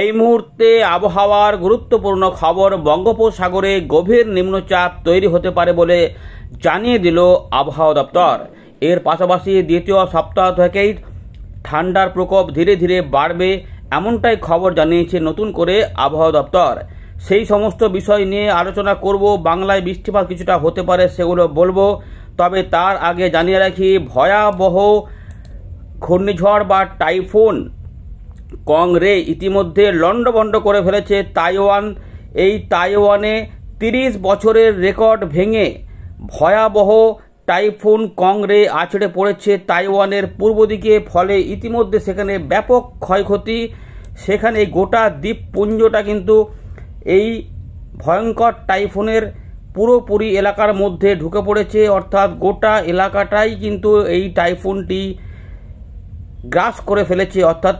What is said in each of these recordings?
এই মুহূর্তে আবহাওয়ার গুরুত্বপূর্ণ খবর বঙ্গোপসাগরে গভীর নিম্নচাপ তৈরি হতে পারে বলে জানিয়ে দিল আবহাওয়া দপ্তর এর পাশাপাশি দ্বিতীয় সপ্তাহ থেকেই ঠান্ডার প্রকোপ ধীরে ধীরে বাড়বে এমনটাই খবর জানিয়েছে নতুন করে আবহাওয়া দপ্তর সেই সমস্ত বিষয় নিয়ে আলোচনা করব বাংলায় বৃষ্টিপাত কিছুটা হতে পারে সেগুলো বলবো তবে তার আগে জানিয়ে রাখি ভয়াবহ ঘূর্ণিঝড় বা টাইফুন কংরে ইতিমধ্যে লণ্ডভণ্ড করে ফেলেছে তাইওয়ান এই তাইওয়ানে তিরিশ বছরের রেকর্ড ভেঙে ভয়াবহ টাইফুন কংরে আছড়ে পড়েছে তাইওয়ানের পূর্ব দিকে ফলে ইতিমধ্যে সেখানে ব্যাপক ক্ষয়ক্ষতি সেখানে গোটা দ্বীপপুঞ্জটা কিন্তু এই ভয়ঙ্কর টাইফুনের পুরোপুরি এলাকার মধ্যে ঢুকে পড়েছে অর্থাৎ গোটা এলাকাটাই কিন্তু এই টাইফুনটি গ্রাস করে ফেলেছে অর্থাৎ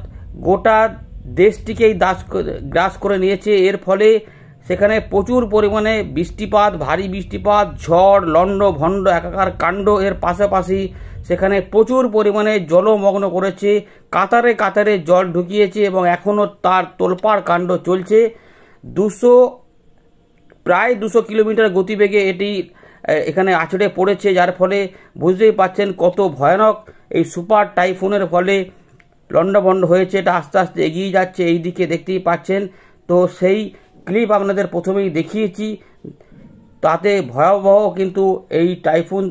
গোটা দেশটিকেই দাস গ্রাস করে নিয়েছে এর ফলে সেখানে প্রচুর পরিমাণে বৃষ্টিপাত ভারী বৃষ্টিপাত ঝড় লণ্ড ভণ্ড একাকার কাণ্ড এর পাশাপাশি সেখানে প্রচুর পরিমাণে জলমগ্ন করেছে কাতারে কাতারে জল ঢুকিয়েছে এবং এখনও তার তোলপাড় কাণ্ড চলছে দুশো প্রায় দুশো কিলোমিটার গতিবেগে এটি এখানে আছড়ে পড়েছে যার ফলে বুঝতেই পাচ্ছেন কত ভয়ানক এই সুপার টাইফুনের ফলে লণ্ডভণ্ড হয়েছে এটা আস্তে আস্তে এগিয়ে যাচ্ছে এই দিকে দেখতেই পাচ্ছেন তো সেই ক্লিপ আপনাদের প্রথমেই দেখিয়েছি তাতে ভয়াবহ কিন্তু এই টাইফুন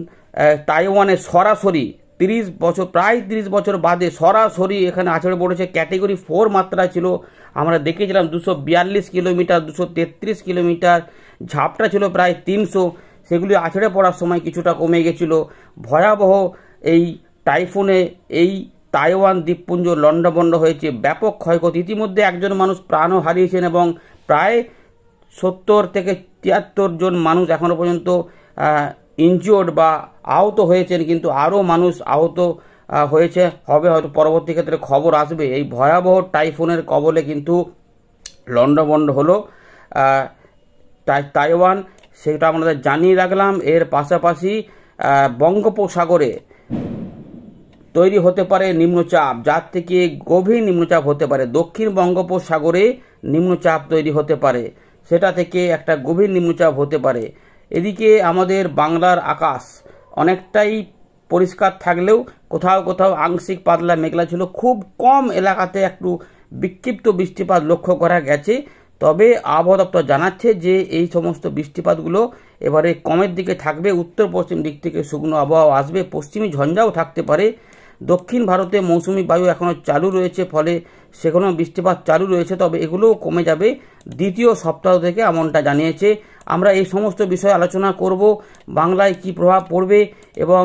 তাইওয়ানে সরাসরি তিরিশ বছর প্রায় তিরিশ বছর বাদে সরাসরি এখানে আছড়ে পড়েছে ক্যাটেগরি ফোর মাত্রা ছিল আমরা দেখেছিলাম দুশো বিয়াল্লিশ কিলোমিটার দুশো তেত্রিশ কিলোমিটার ঝাপটা ছিল প্রায় তিনশো সেগুলি আছড়ে পড়ার সময় কিছুটা কমে গেছিল ভয়াবহ এই টাইফুনে এই তাইওয়ান দ্বীপপুঞ্জ লণ্ডভণ্ড হয়েছে ব্যাপক ক্ষয়ক্ষতি ইতিমধ্যে একজন মানুষ প্রাণও হারিয়েছেন এবং প্রায় সত্তর থেকে তিয়াত্তর জন মানুষ এখনও পর্যন্ত ইনজিওর্ড বা আহত হয়েছেন কিন্তু আরও মানুষ আহত হয়েছে হবে হয়তো পরবর্তী ক্ষেত্রে খবর আসবে এই ভয়াবহ টাইফুনের কবলে কিন্তু লণ্ডভণ্ড হলো তাইওয়ান সেটা আপনাদের জানিয়ে রাখলাম এর পাশাপাশি বঙ্গোপসাগরে তৈরি হতে পারে নিম্নচাপ যার থেকে গভীর নিম্নচাপ হতে পারে দক্ষিণ বঙ্গোপসাগরে নিম্নচাপ তৈরি হতে পারে সেটা থেকে একটা গভীর নিম্নচাপ হতে পারে এদিকে আমাদের বাংলার আকাশ অনেকটাই পরিষ্কার থাকলেও কোথাও কোথাও আংশিক পাতলা মেঘলা ছিল খুব কম এলাকাতে একটু বিক্ষিপ্ত বৃষ্টিপাত লক্ষ্য করা গেছে তবে আবহাওয়া দপ্তর জানাচ্ছে যে এই সমস্ত বৃষ্টিপাতগুলো এবারে কমের দিকে থাকবে উত্তর পশ্চিম দিক থেকে শুকনো আবহাওয়া আসবে পশ্চিমী ঝঞ্ঝাও থাকতে পারে দক্ষিণ ভারতে মৌসুমি বায়ু এখনও চালু রয়েছে ফলে সেখানেও বৃষ্টিপাত চালু রয়েছে তবে এগুলোও কমে যাবে দ্বিতীয় সপ্তাহ থেকে এমনটা জানিয়েছে আমরা এই সমস্ত বিষয়ে আলোচনা করব বাংলায় কি প্রভাব পড়বে এবং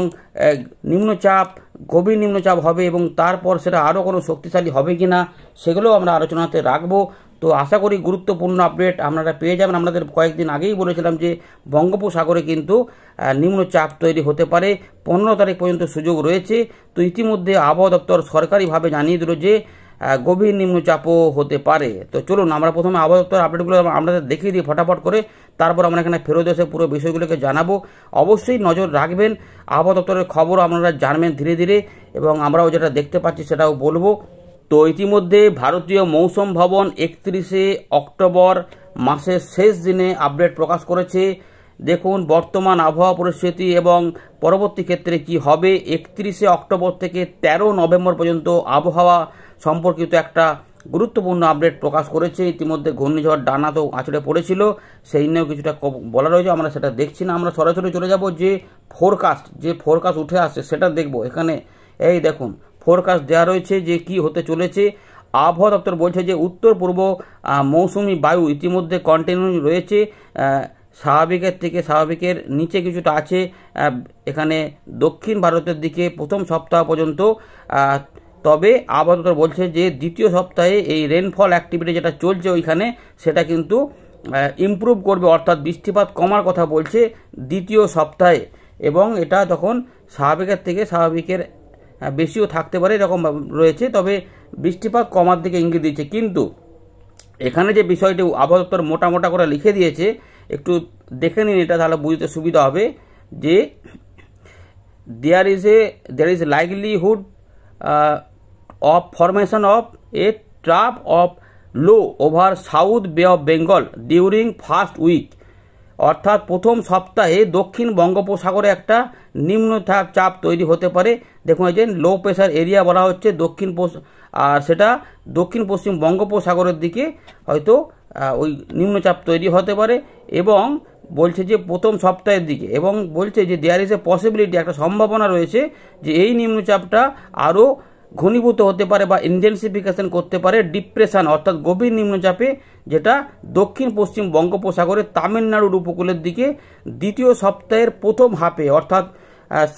নিম্নচাপ গভীর নিম্নচাপ হবে এবং তারপর সেটা আরও কোনো শক্তিশালী হবে কি না সেগুলোও আমরা আলোচনাতে রাখবো তো আশা করি গুরুত্বপূর্ণ আপডেট আপনারা পেয়ে যাবেন আপনাদের কয়েকদিন আগেই বলেছিলাম যে বঙ্গোপসাগরে কিন্তু নিম্নচাপ তৈরি হতে পারে পনেরো তারিখ পর্যন্ত সুযোগ রয়েছে তো ইতিমধ্যে আবহাওয়া দপ্তর সরকারিভাবে জানিয়ে দিল যে গভীর নিম্নচাপও হতে পারে তো চলুন আমরা প্রথমে আবহাওয়া দপ্তর আপডেটগুলো আপনাদের দেখিয়ে দিই ফটাফট করে তারপর আমরা এখানে ফেরত এসে পুরো বিষয়গুলোকে জানাবো অবশ্যই নজর রাখবেন আবহাওয়া দপ্তরের খবর আপনারা জানবেন ধীরে ধীরে এবং আমরাও যেটা দেখতে পাচ্ছি সেটাও বলবো তো ইতিমধ্যে ভারতীয় মৌসুম ভবন একত্রিশে অক্টোবর মাসের শেষ দিনে আপডেট প্রকাশ করেছে দেখুন বর্তমান আবহাওয়া পরিস্থিতি এবং পরবর্তী ক্ষেত্রে কি হবে একত্রিশে অক্টোবর থেকে ১৩ নভেম্বর পর্যন্ত আবহাওয়া সম্পর্কিত একটা গুরুত্বপূর্ণ আপডেট প্রকাশ করেছে ইতিমধ্যে ঘূর্ণিঝড় ডানা তো আঁচড়ে পড়েছিল সেই নিয়েও কিছুটা বলা রয়েছে আমরা সেটা দেখছি না আমরা সরাসরি চলে যাব যে ফোরকাস্ট যে ফোরকাস্ট উঠে আসছে সেটা দেখব এখানে এই দেখুন ফোরকাস্ট দেওয়া রয়েছে যে কি হতে চলেছে আবহাওয়া দপ্তর বলছে যে উত্তর পূর্ব মৌসুমি বায়ু ইতিমধ্যে কন্টিনিউ রয়েছে স্বাভাবিকের থেকে স্বাভাবিকের নিচে কিছুটা আছে এখানে দক্ষিণ ভারতের দিকে প্রথম সপ্তাহ পর্যন্ত তবে দপ্তর বলছে যে দ্বিতীয় সপ্তাহে এই রেনফল অ্যাক্টিভিটি যেটা চলছে ওইখানে সেটা কিন্তু ইম্প্রুভ করবে অর্থাৎ বৃষ্টিপাত কমার কথা বলছে দ্বিতীয় সপ্তাহে এবং এটা তখন স্বাভাবিকের থেকে স্বাভাবিকের বেশিও থাকতে পারে এরকম রয়েছে তবে বৃষ্টিপাত কমার দিকে ইঙ্গিত দিচ্ছে কিন্তু এখানে যে বিষয়টি আবহাওয়া মোটা মোটা করে লিখে দিয়েছে একটু দেখে নিন এটা তাহলে বুঝতে সুবিধা হবে যে there is a there is likelihood of formation of a trough of low over south bay of Bengal during first week অর্থাৎ প্রথম সপ্তাহে দক্ষিণ বঙ্গোপসাগরে একটা নিম্ন চাপ তৈরি হতে পারে দেখুন এই যে লো প্রেশার এরিয়া বলা হচ্ছে দক্ষিণ আর সেটা দক্ষিণ পশ্চিম বঙ্গোপসাগরের দিকে হয়তো ওই নিম্নচাপ তৈরি হতে পারে এবং বলছে যে প্রথম সপ্তাহের দিকে এবং বলছে যে দেয়ার ইজ এ পসিবিলিটি একটা সম্ভাবনা রয়েছে যে এই নিম্নচাপটা আরও ঘনীভূত হতে পারে বা ইন্টেন্সিফিকেশন করতে পারে ডিপ্রেশন অর্থাৎ গভীর নিম্নচাপে যেটা দক্ষিণ পশ্চিম বঙ্গোপসাগরের তামিলনাড়ুর উপকূলের দিকে দ্বিতীয় সপ্তাহের প্রথম হাফে অর্থাৎ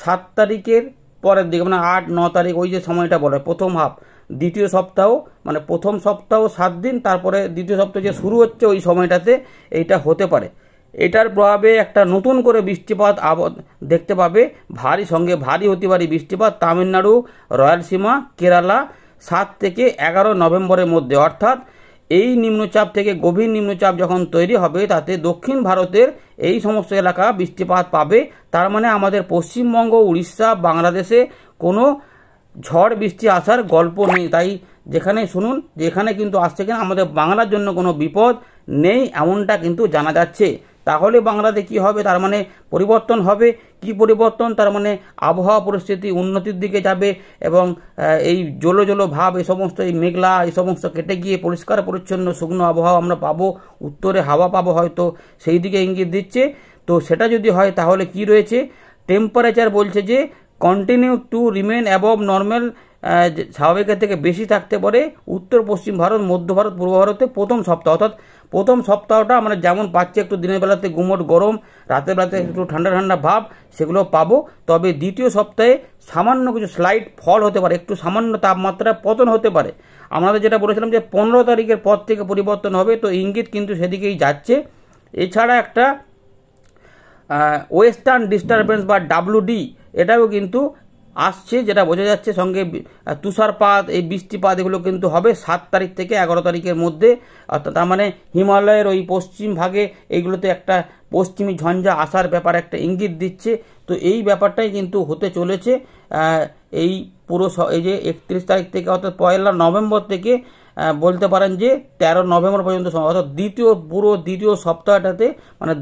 সাত তারিখের পরের দিকে মানে আট ন তারিখ ওই যে সময়টা বলে প্রথম হাফ দ্বিতীয় সপ্তাহ মানে প্রথম সপ্তাহ সাত দিন তারপরে দ্বিতীয় সপ্তাহ যে শুরু হচ্ছে ওই সময়টাতে এইটা হতে পারে এটার প্রভাবে একটা নতুন করে বৃষ্টিপাত আব দেখতে পাবে ভারী সঙ্গে ভারী হতে পারে বৃষ্টিপাত তামিলনাড়ু রয়্যালসীমা কেরালা সাত থেকে এগারো নভেম্বরের মধ্যে অর্থাৎ এই নিম্নচাপ থেকে গভীর নিম্নচাপ যখন তৈরি হবে তাতে দক্ষিণ ভারতের এই সমস্ত এলাকা বৃষ্টিপাত পাবে তার মানে আমাদের পশ্চিমবঙ্গ উড়িষ্যা বাংলাদেশে কোনো ঝড় বৃষ্টি আসার গল্প নেই তাই যেখানে শুনুন যেখানে কিন্তু আসছে কিনা আমাদের বাংলার জন্য কোনো বিপদ নেই এমনটা কিন্তু জানা যাচ্ছে তাহলে বাংলাতে কি হবে তার মানে পরিবর্তন হবে কি পরিবর্তন তার মানে আবহাওয়া পরিস্থিতি উন্নতির দিকে যাবে এবং এই জলো জলো ভাব এই সমস্ত এই মেঘলা এই সমস্ত কেটে গিয়ে পরিষ্কার পরিচ্ছন্ন শুকনো আবহাওয়া আমরা পাবো উত্তরে হাওয়া পাবো হয়তো সেই দিকে ইঙ্গিত দিচ্ছে তো সেটা যদি হয় তাহলে কি রয়েছে টেম্পারেচার বলছে যে continue to remain above normal স্বাভাবিকের থেকে বেশি থাকতে পারে উত্তর পশ্চিম ভারত মধ্য ভারত পূর্ব ভারতে প্রথম সপ্তাহ অর্থাৎ প্রথম সপ্তাহটা আমরা যেমন পাচ্ছি একটু দিনের বেলাতে গুমট গরম রাতের বেলাতে একটু ঠান্ডা ঠান্ডা ভাব সেগুলো পাবো তবে দ্বিতীয় সপ্তাহে সামান্য কিছু স্লাইড ফল হতে পারে একটু সামান্য তাপমাত্রা পতন হতে পারে আমাদের যেটা বলেছিলাম যে পনেরো তারিখের পর থেকে পরিবর্তন হবে তো ইঙ্গিত কিন্তু সেদিকেই যাচ্ছে এছাড়া একটা ওয়েস্টার্ন ডিস্টারবেন্স বা ডাব্লুডি এটাও কিন্তু আসছে যেটা বোঝা যাচ্ছে সঙ্গে তুষারপাত এই বৃষ্টিপাত এগুলো কিন্তু হবে সাত তারিখ থেকে এগারো তারিখের মধ্যে অর্থাৎ তার মানে হিমালয়ের ওই পশ্চিম ভাগে এইগুলোতে একটা পশ্চিমী ঝঞ্ঝা আসার ব্যাপার একটা ইঙ্গিত দিচ্ছে তো এই ব্যাপারটাই কিন্তু হতে চলেছে এই পুরো এই যে একত্রিশ তারিখ থেকে অর্থাৎ পয়লা নভেম্বর থেকে বলতে পারেন যে তেরো নভেম্বর পর্যন্ত অর্থাৎ দ্বিতীয় পুরো দ্বিতীয় সপ্তাহটাতে মানে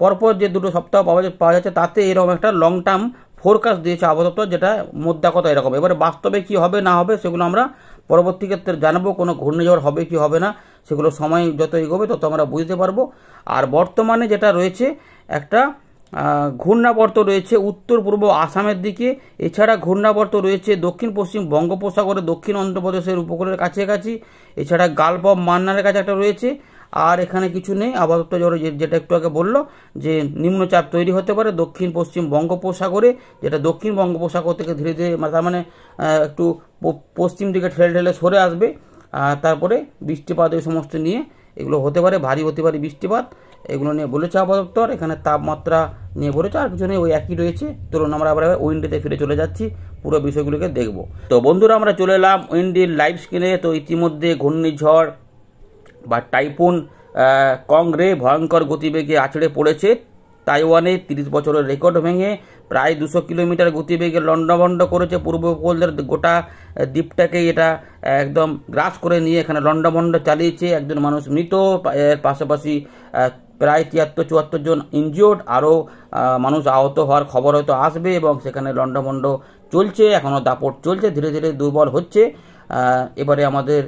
পরপর যে দুটো সপ্তাহ পাওয়া পাওয়া যাচ্ছে তাতে এরকম একটা লং টার্ম ফোরকাস্ট দিয়েছে আপাতত যেটা মোদ্দা কথা এরকম এবারে বাস্তবে কি হবে না হবে সেগুলো আমরা পরবর্তী ক্ষেত্রে জানবো কোনো ঘূর্ণিঝড় হবে কি হবে না সেগুলো সময় যত এগোবে তত আমরা বুঝতে পারবো আর বর্তমানে যেটা রয়েছে একটা ঘূর্ণাবর্ত রয়েছে উত্তর পূর্ব আসামের দিকে এছাড়া ঘূর্ণাবর্ত রয়েছে দক্ষিণ পশ্চিম বঙ্গোপসাগরে দক্ষিণ অন্ধ্রপ্রদেশের উপকূলের কাছাকাছি এছাড়া গালপ মান্নারের কাছে একটা রয়েছে আর এখানে কিছু নেই আপাতত ঝড় যেটা একটু আগে বললো যে নিম্নচাপ তৈরি হতে পারে দক্ষিণ পশ্চিম বঙ্গোপসাগরে যেটা দক্ষিণ বঙ্গোপসাগর থেকে ধীরে ধীরে মানে তার মানে একটু পশ্চিম দিকে ঠেলে ঠেলে সরে আসবে আর তারপরে বৃষ্টিপাত এই সমস্ত নিয়ে এগুলো হতে পারে ভারী হতে পারে বৃষ্টিপাত এগুলো নিয়ে বলেছে আপাতপ্তর এখানে তাপমাত্রা নিয়ে বলেছে আর কিছু নেই ওই একই রয়েছে তুলনা আমরা আবার উইন্ডোতে ফিরে চলে যাচ্ছি পুরো বিষয়গুলোকে দেখব তো বন্ধুরা আমরা চলে এলাম উইন্ডির লাইভ স্ক্রিনে তো ইতিমধ্যে ঘূর্ণিঝড় বা টাইফুন কংরে ভয়ঙ্কর গতিবেগে আছড়ে পড়েছে তাইওয়ানে তিরিশ বছরের রেকর্ড ভেঙে প্রায় দুশো কিলোমিটার গতিবেগে লণ্ডভণ্ড করেছে পূর্ব উপকূলের গোটা দ্বীপটাকেই এটা একদম গ্রাস করে নিয়ে এখানে লণ্ডভণ্ড চালিয়েছে একজন মানুষ মৃত এর পাশাপাশি প্রায় তিয়াত্তর চুয়াত্তর জন ইনজিওর্ড আরও মানুষ আহত হওয়ার খবর হয়তো আসবে এবং সেখানে লণ্ডভণ্ড চলছে এখনও দাপট চলছে ধীরে ধীরে দুর্বল হচ্ছে এবারে আমাদের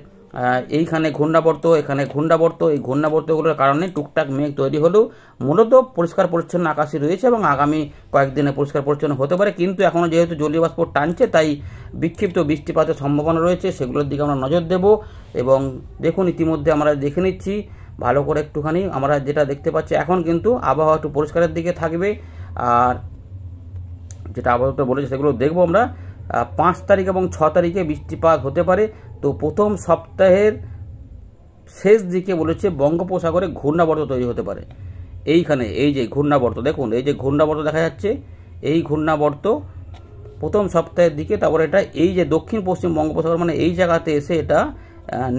এইখানে ঘূর্ণাবর্ত এখানে ঘূর্ণাবর্ত এই ঘূর্ণাবর্তগুলোর কারণে টুকটাক মেঘ তৈরি হলেও মূলত পরিষ্কার পরিচ্ছন্ন আকাশই রয়েছে এবং আগামী কয়েকদিনে পরিষ্কার পরিচ্ছন্ন হতে পারে কিন্তু এখনও যেহেতু জলীয় বাষ্প টানছে তাই বিক্ষিপ্ত বৃষ্টিপাতের সম্ভাবনা রয়েছে সেগুলোর দিকে আমরা নজর দেব এবং দেখুন ইতিমধ্যে আমরা দেখে নিচ্ছি ভালো করে একটুখানি আমরা যেটা দেখতে পাচ্ছি এখন কিন্তু আবহাওয়া একটু পরিষ্কারের দিকে থাকবে আর যেটা আপাতত বলেছে সেগুলো দেখবো আমরা পাঁচ তারিখ এবং ছ তারিখে বৃষ্টিপাত হতে পারে তো প্রথম সপ্তাহের শেষ দিকে বলেছে বঙ্গোপসাগরে ঘূর্ণাবর্ত তৈরি হতে পারে এইখানে এই যে ঘূর্ণাবর্ত দেখুন এই যে ঘূর্ণাবর্ত দেখা যাচ্ছে এই ঘূর্ণাবর্ত প্রথম সপ্তাহের দিকে তারপরে এটা এই যে দক্ষিণ পশ্চিম বঙ্গোপসাগর মানে এই জায়গাতে এসে এটা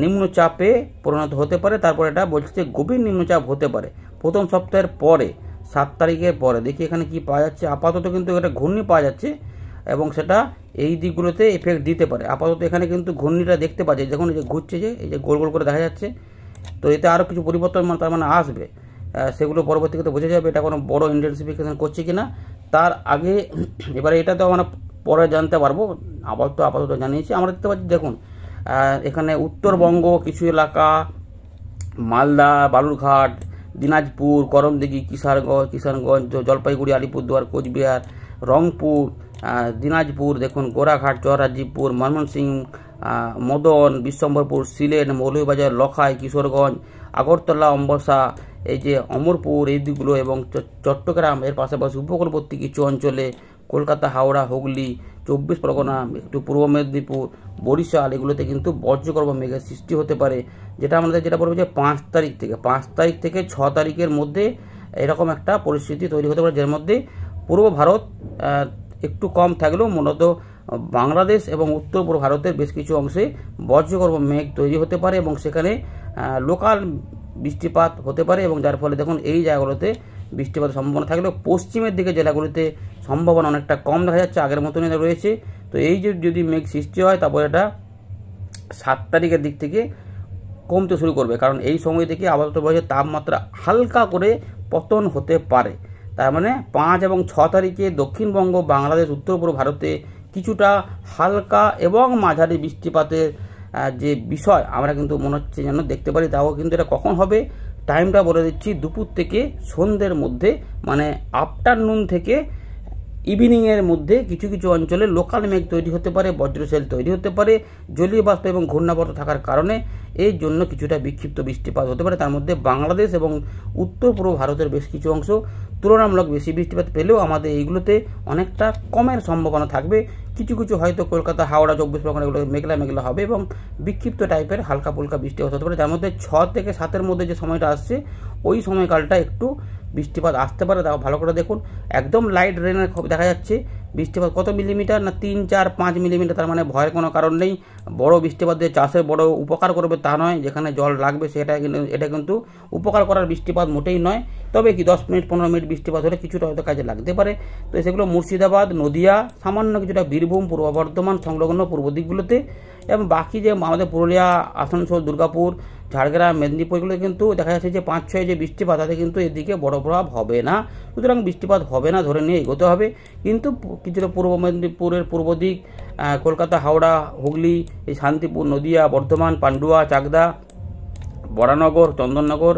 নিম্নচাপে পরিণত হতে পারে তারপর এটা বলছে যে গভীর নিম্নচাপ হতে পারে প্রথম সপ্তাহের পরে সাত তারিখের পরে দেখি এখানে কি পাওয়া যাচ্ছে আপাতত কিন্তু এটা ঘূর্ণি পাওয়া যাচ্ছে এবং সেটা এই দিকগুলোতে এফেক্ট দিতে পারে আপাতত এখানে কিন্তু ঘূর্ণিটা দেখতে পাচ্ছি দেখুন এই যে ঘুরছে যে এই যে গোল গোল করে দেখা যাচ্ছে তো এতে আরও কিছু পরিবর্তন মানে তার মানে আসবে সেগুলো পরবর্তীতে বোঝা যাবে এটা কোনো বড় ইন্টেন্সিফিকেশান করছে কি না তার আগে এবারে এটা তো আমরা পরে জানতে পারবো আপাতত আপাতত জানিয়েছি আমরা দেখতে পাচ্ছি দেখুন এখানে উত্তরবঙ্গ কিছু এলাকা মালদা বালুরঘাট দিনাজপুর করমদিঘি কিষারগঞ্জ কিষানগঞ্জ জলপাইগুড়ি আলিপুরদুয়ার কোচবিহার রংপুর দিনাজপুর দেখুন গোরাঘাট চররাজীবপুর ময়মনসিং মদন বিশ্বম্বরপুর সিলেট মৌলভীবাজার লখাই কিশোরগঞ্জ আগরতলা অম্বসা এই যে অমরপুর এই দিকগুলো এবং চট্টগ্রাম এর পাশাপাশি উপকূলবর্তী কিছু অঞ্চলে কলকাতা হাওড়া হুগলি চব্বিশ পরগনা একটু পূর্ব মেদিনীপুর বরিশাল এগুলোতে কিন্তু বর্জ্যকর্ম মেঘের সৃষ্টি হতে পারে যেটা আমাদের যেটা বলবো যে পাঁচ তারিখ থেকে পাঁচ তারিখ থেকে ছ তারিখের মধ্যে এরকম একটা পরিস্থিতি তৈরি হতে পারে যার মধ্যে পূর্ব ভারত একটু কম থাকলেও মূলত বাংলাদেশ এবং উত্তর পূর্ব ভারতের বেশ কিছু অংশে বজ্রগর্ভ মেঘ তৈরি হতে পারে এবং সেখানে লোকাল বৃষ্টিপাত হতে পারে এবং যার ফলে দেখুন এই জায়গাগুলোতে বৃষ্টিপাত সম্ভাবনা থাকলেও পশ্চিমের দিকে জেলাগুলিতে সম্ভাবনা অনেকটা কম দেখা যাচ্ছে আগের মতনই রয়েছে তো এই যে যদি মেঘ সৃষ্টি হয় তারপরে এটা সাত তারিখের দিক থেকে কমতে শুরু করবে কারণ এই সময় থেকে আপাতত বয়সের তাপমাত্রা হালকা করে পতন হতে পারে তার মানে পাঁচ এবং ছ তারিখে দক্ষিণবঙ্গ বাংলাদেশ উত্তর পূর্ব ভারতে কিছুটা হালকা এবং মাঝারি বৃষ্টিপাতের যে বিষয় আমরা কিন্তু মনে হচ্ছে যেন দেখতে পারি তাও কিন্তু এটা কখন হবে টাইমটা বলে দিচ্ছি দুপুর থেকে সন্ধ্যের মধ্যে মানে আফটারনুন থেকে ইভিনিংয়ের মধ্যে কিছু কিছু অঞ্চলে লোকাল মেঘ তৈরি হতে পারে বজ্রশেল তৈরি হতে পারে জলীয় বাষ্প এবং ঘূর্ণাবর্ত থাকার কারণে এই জন্য কিছুটা বিক্ষিপ্ত বৃষ্টিপাত হতে পারে তার মধ্যে বাংলাদেশ এবং উত্তর পূর্ব ভারতের বেশ কিছু অংশ তুলনামূলক বেশি বৃষ্টিপাত পেলেও আমাদের এইগুলোতে অনেকটা কমের সম্ভাবনা থাকবে কিছু কিছু হয়তো কলকাতা হাওড়া চব্বিশ পরগনা এগুলো মেঘলা মেঘলা হবে এবং বিক্ষিপ্ত টাইপের হালকা পুলকা বৃষ্টি হতে পারে যার মধ্যে ছ থেকে সাতের মধ্যে যে সময়টা আসছে ওই সময়কালটা একটু বৃষ্টিপাত আসতে পারে তাও ভালো করে দেখুন একদম লাইট রেনের দেখা যাচ্ছে বৃষ্টিপাত কত মিলিমিটার না তিন চার পাঁচ মিলিমিটার তার মানে ভয়ের কোনো কারণ নেই বড় বৃষ্টিপাত দিয়ে চাষের বড় উপকার করবে তা নয় যেখানে জল লাগবে সেটা কিন্তু এটা কিন্তু উপকার করার বৃষ্টিপাত মোটেই নয় তবে কি দশ মিনিট পনেরো মিনিট বৃষ্টিপাত হলে কিছুটা হয়তো কাজে লাগতে পারে তো সেগুলো মুর্শিদাবাদ নদিয়া সামান্য কিছুটা বীরভূম পূর্ব বর্ধমান সংলগ্ন পূর্ব দিকগুলোতে এবং বাকি যে আমাদের পুরুলিয়া আসানসোল দুর্গাপুর ঝাড়গ্রাম মেদিনীপুরগুলো কিন্তু দেখা যাচ্ছে যে পাঁচ ছয় যে বৃষ্টিপাত তাতে কিন্তু এদিকে বড় প্রভাব হবে না সুতরাং বৃষ্টিপাত হবে না ধরে নিয়ে এগোতে হবে কিন্তু কিছুটা পূর্ব মেদিনীপুরের পূর্ব দিক কলকাতা হাওড়া হুগলি এই শান্তিপুর নদিয়া বর্ধমান পান্ডুয়া চাকদা বরানগর চন্দননগর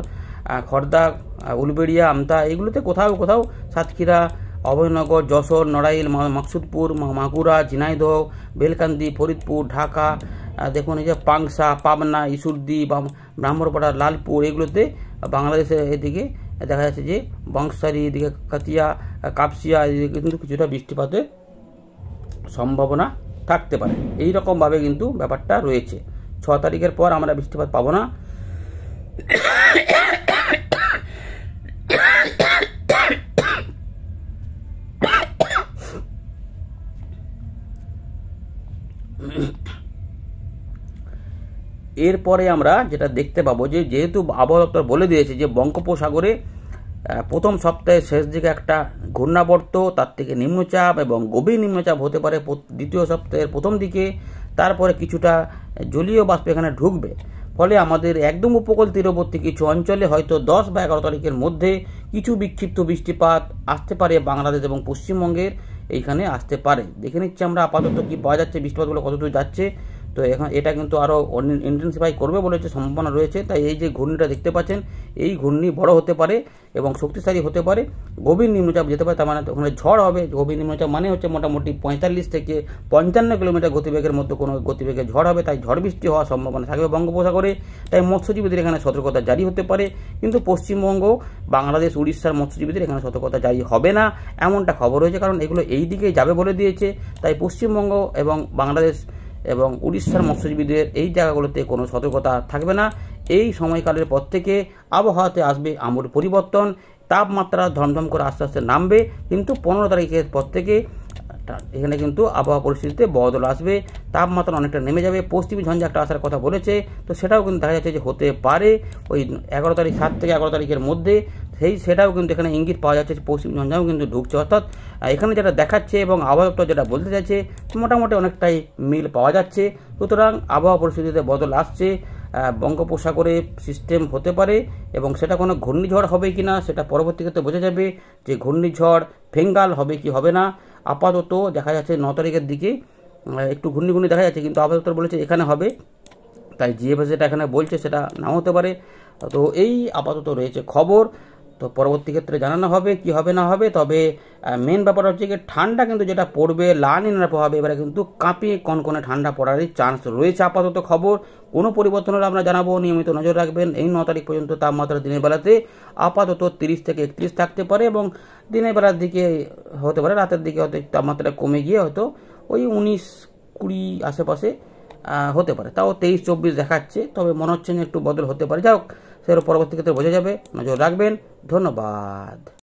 খর্দা উলবেড়িয়া আমতা এগুলোতে কোথাও কোথাও সাতক্ষীরা অভয়নগর যশোর নড়াইল মাকসুদপুর মাগুরা ঝিনাইদহ বেলকান্দি ফরিদপুর ঢাকা দেখুন এই যে পাংসা পাবনা ইসুরদি ব্রাহ্মণপাড়া লালপুর এগুলোতে বাংলাদেশের এদিকে দেখা যাচ্ছে যে বংশারি এদিকে কাতিয়া কাপসিয়া এদিকে কিন্তু কিছুটা বৃষ্টিপাতের সম্ভাবনা থাকতে পারে এই রকমভাবে কিন্তু ব্যাপারটা রয়েছে ছ তারিখের পর আমরা বৃষ্টিপাত পাবো না এরপরে আমরা যেটা দেখতে পাবো যে যেহেতু আবহাওয়া দপ্তর বলে দিয়েছে যে বঙ্গোপসাগরে প্রথম সপ্তাহের শেষ দিকে একটা ঘূর্ণাবর্ত তার থেকে নিম্নচাপ এবং গভীর নিম্নচাপ হতে পারে দ্বিতীয় সপ্তাহের প্রথম দিকে তারপরে কিছুটা জলীয় বাষ্প এখানে ঢুকবে ফলে আমাদের একদম উপকূল তীরবর্তী কিছু অঞ্চলে হয়তো দশ বা এগারো তারিখের মধ্যে কিছু বিক্ষিপ্ত বৃষ্টিপাত আসতে পারে বাংলাদেশ এবং পশ্চিমবঙ্গের এইখানে আসতে পারে দেখে নিচ্ছি আমরা আপাতত কি পাওয়া যাচ্ছে বৃষ্টিপাতগুলো কতদূর যাচ্ছে তো এখন এটা কিন্তু আরও ইন্টেন্সিফাই করবে বলে যে সম্ভাবনা রয়েছে তাই এই যে ঘূর্ণিটা দেখতে পাচ্ছেন এই ঘূর্ণি বড় হতে পারে এবং শক্তিশালী হতে পারে গভীর নিম্নচাপ যেতে পারে তার মানে ওখানে ঝড় হবে গভীর নিম্নচাপ মানে হচ্ছে মোটামুটি পঁয়তাল্লিশ থেকে পঞ্চান্ন কিলোমিটার গতিবেগের মধ্যে কোনো গতিবেগে ঝড় হবে তাই ঝড় বৃষ্টি হওয়ার সম্ভাবনা থাকবে বঙ্গোপসাগরে তাই মৎস্যজীবীদের এখানে সতর্কতা জারি হতে পারে কিন্তু পশ্চিমবঙ্গ বাংলাদেশ উড়িষ্যার মৎস্যজীবীদের এখানে সতর্কতা জারি হবে না এমনটা খবর হয়েছে কারণ এগুলো এই দিকেই যাবে বলে দিয়েছে তাই পশ্চিমবঙ্গ এবং বাংলাদেশ এবং উড়িষ্যার মৎস্যজীবীদের এই জায়গাগুলোতে কোনো সতর্কতা থাকবে না এই সময়কালের পর থেকে আবহাওয়াতে আসবে আমূল পরিবর্তন তাপমাত্রা ধমধম করে আস্তে আস্তে নামবে কিন্তু পনেরো তারিখের পর থেকে এখানে কিন্তু আবহাওয়া পরিস্থিতিতে বদল আসবে তাপমাত্রা অনেকটা নেমে যাবে পশ্চিমী ঝঞ্ঝাটা একটা আসার কথা বলেছে তো সেটাও কিন্তু দেখা যাচ্ছে যে হতে পারে ওই এগারো তারিখ সাত থেকে এগারো তারিখের মধ্যে সেই সেটাও কিন্তু এখানে ইঙ্গিত পাওয়া যাচ্ছে পশ্চিম ঝঞ্ঝাও কিন্তু ঢুকছে অর্থাৎ এখানে যেটা দেখাচ্ছে এবং আবহাওয়া দপ্তর যেটা বলতে চাইছে মোটামুটি অনেকটাই মিল পাওয়া যাচ্ছে সুতরাং আবহাওয়া পরিস্থিতিতে বদল আসছে বঙ্গোপসাগরে সিস্টেম হতে পারে এবং সেটা কোনো ঘূর্ণিঝড় হবে কি না সেটা পরবর্তীতে বোঝা যাবে যে ঘূর্ণিঝড় ফেঙ্গাল হবে কি হবে না আপাতত দেখা যাচ্ছে ন তারিখের দিকে একটু ঘূর্ণি ঘূর্ণি দেখা যাচ্ছে কিন্তু আপাতত বলেছে এখানে হবে তাই জিএফএস যেটা এখানে বলছে সেটা নাও হতে পারে তো এই আপাতত রয়েছে খবর তো পরবর্তী ক্ষেত্রে জানানো হবে কি হবে না হবে তবে মেন ব্যাপার হচ্ছে কি ঠান্ডা কিন্তু যেটা পড়বে লানিনার প্রভাবে এবারে কিন্তু কাঁপিয়ে কনকনে ঠান্ডা পড়ারই চান্স রয়েছে আপাতত খবর কোনো পরিবর্তন হলে আমরা জানাবো নিয়মিত নজর রাখবেন এই ন তারিখ পর্যন্ত তাপমাত্রা দিনের বেলাতে আপাতত তিরিশ থেকে একত্রিশ থাকতে পারে এবং দিনের বেলার দিকে হতে পারে রাতের দিকে হয়তো তাপমাত্রা কমে গিয়ে হয়তো ওই উনিশ কুড়ি আশেপাশে হতে পারে তাও তেইশ চব্বিশ দেখাচ্ছে তবে মনে হচ্ছে একটু বদল হতে পারে যাই হোক সেগুলো পরবর্তী ক্ষেত্রে বোঝা যাবে নজর রাখবেন ধন্যবাদ